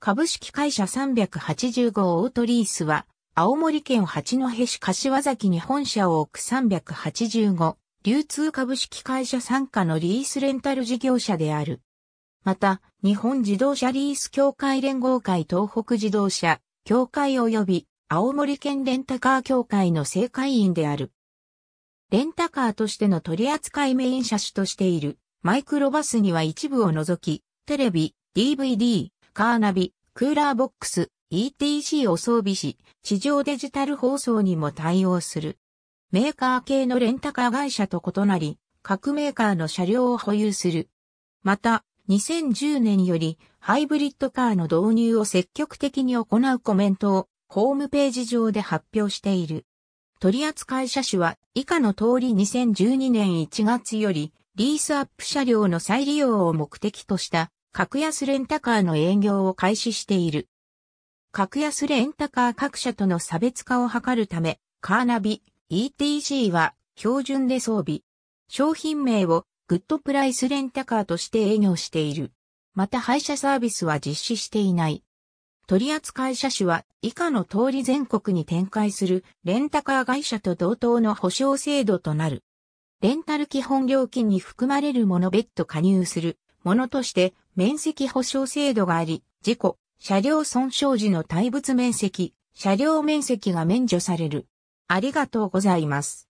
株式会社3 8 5号オートリースは、青森県八戸市柏崎に本社を置く385流通株式会社参加のリースレンタル事業者である。また、日本自動車リース協会連合会東北自動車協会及び青森県レンタカー協会の正会員である。レンタカーとしての取扱いメイン車種としているマイクロバスには一部を除き、テレビ、DVD、カーナビ、クーラーボックス、ETC を装備し、地上デジタル放送にも対応する。メーカー系のレンタカー会社と異なり、各メーカーの車両を保有する。また、2010年よりハイブリッドカーの導入を積極的に行うコメントをホームページ上で発表している。取扱車種は以下の通り2012年1月よりリースアップ車両の再利用を目的とした格安レンタカーの営業を開始している。格安レンタカー各社との差別化を図るため、カーナビ、ETC は標準で装備。商品名をグッドプライスレンタカーとして営業している。また配車サービスは実施していない。取扱車種は以下の通り全国に展開するレンタカー会社と同等の保証制度となる。レンタル基本料金に含まれるもの別途加入するものとして免責保障制度があり、事故、車両損傷時の対物面積、車両面積が免除される。ありがとうございます。